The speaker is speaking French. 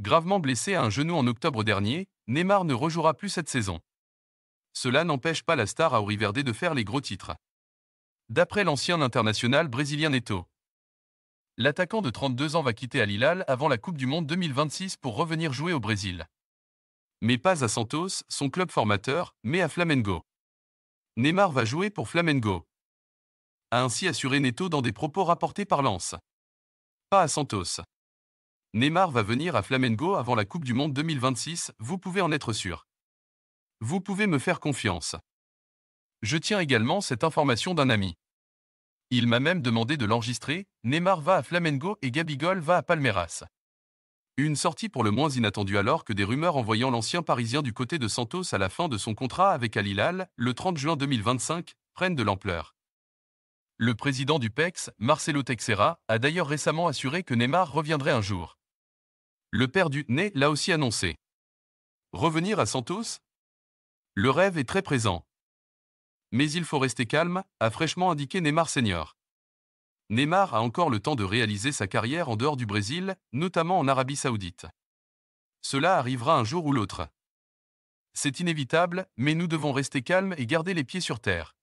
Gravement blessé à un genou en octobre dernier, Neymar ne rejouera plus cette saison. Cela n'empêche pas la star Verde de faire les gros titres. D'après l'ancien international brésilien Neto, l'attaquant de 32 ans va quitter Al avant la Coupe du Monde 2026 pour revenir jouer au Brésil. Mais pas à Santos, son club formateur, mais à Flamengo. Neymar va jouer pour Flamengo. A ainsi assuré Neto dans des propos rapportés par Lance. Pas à Santos. Neymar va venir à Flamengo avant la Coupe du Monde 2026, vous pouvez en être sûr. Vous pouvez me faire confiance. Je tiens également cette information d'un ami. Il m'a même demandé de l'enregistrer, Neymar va à Flamengo et Gabigol va à Palmeiras. Une sortie pour le moins inattendue alors que des rumeurs envoyant l'ancien Parisien du côté de Santos à la fin de son contrat avec Al le 30 juin 2025, prennent de l'ampleur. Le président du PEX, Marcelo Texera, a d'ailleurs récemment assuré que Neymar reviendrait un jour. Le père du né » l'a aussi annoncé. Revenir à Santos Le rêve est très présent. Mais il faut rester calme, a fraîchement indiqué Neymar Senior. Neymar a encore le temps de réaliser sa carrière en dehors du Brésil, notamment en Arabie Saoudite. Cela arrivera un jour ou l'autre. C'est inévitable, mais nous devons rester calmes et garder les pieds sur terre.